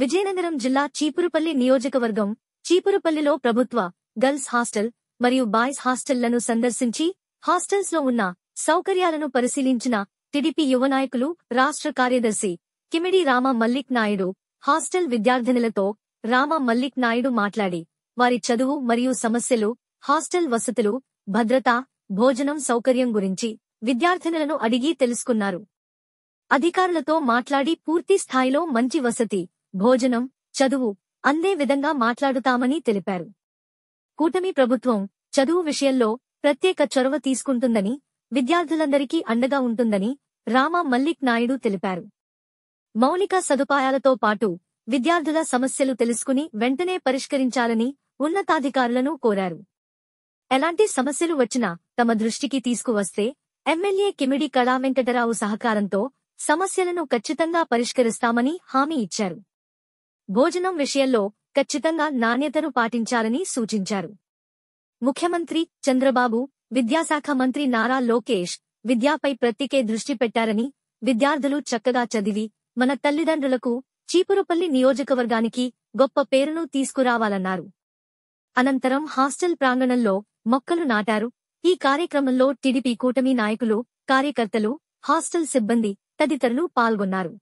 విజయనగరం జిల్లా చీపురుపల్లి నియోజకవర్గం చీపురుపల్లిలో ప్రభుత్వ గర్ల్స్ హాస్టల్ మరియు బాయ్స్ హాస్టల్లను సందర్శించి హాస్టల్స్లో ఉన్న సౌకర్యాలను పరిశీలించిన టిడిపి యువనాయకులు రాష్ట్ర కార్యదర్శి కిమిడి రామ మల్లిక్ నాయుడు హాస్టల్ విద్యార్థినులతో రామ మల్లిక్ నాయుడు మాట్లాడి వారి చదువు మరియు సమస్యలు హాస్టల్ వసతులు భద్రత భోజనం సౌకర్యం గురించి విద్యార్థినులను అడిగి తెలుసుకున్నారు అధికారులతో మాట్లాడి పూర్తి స్థాయిలో మంచి వసతి భోజనం చదువు అందే విధంగా మాట్లాడుతామని తెలిపారు కూటమి ప్రభుత్వం చదువు విషయంలో ప్రత్యేక చొరవ తీసుకుంటుందని విద్యార్థులందరికీ అండగా ఉంటుందని రామా మల్లిక్ నాయుడు తెలిపారు మౌలిక సదుపాయాలతో పాటు విద్యార్థుల సమస్యలు తెలుసుకుని వెంటనే పరిష్కరించాలని ఉన్నతాధికారులను కోరారు ఎలాంటి సమస్యలు వచ్చినా తమ దృష్టికి తీసుకువస్తే ఎమ్మెల్యే కిమిడి కళా వెంకటరావు సహకారంతో సమస్యలను ఖచ్చితంగా పరిష్కరిస్తామని హామీ ఇచ్చారు భోజనం విషయంలో ఖచ్చితంగా నాణ్యతను పాటించాలని సూచించారు ముఖ్యమంత్రి చంద్రబాబు విద్యాశాఖ మంత్రి నారా లోకేష్ విద్యాపై ప్రత్యేకే దృష్టి పెట్టారని విద్యార్థులు చక్కగా చదివి మన తల్లిదండ్రులకు చీపురుపల్లి నియోజకవర్గానికి గొప్ప పేరును తీసుకురావాలన్నారు అనంతరం హాస్టల్ ప్రాంగణంలో మొక్కలు నాటారు ఈ కార్యక్రమంలో టీడీపీ కూటమి నాయకులు కార్యకర్తలు హాస్టల్ సిబ్బంది తదితరులు పాల్గొన్నారు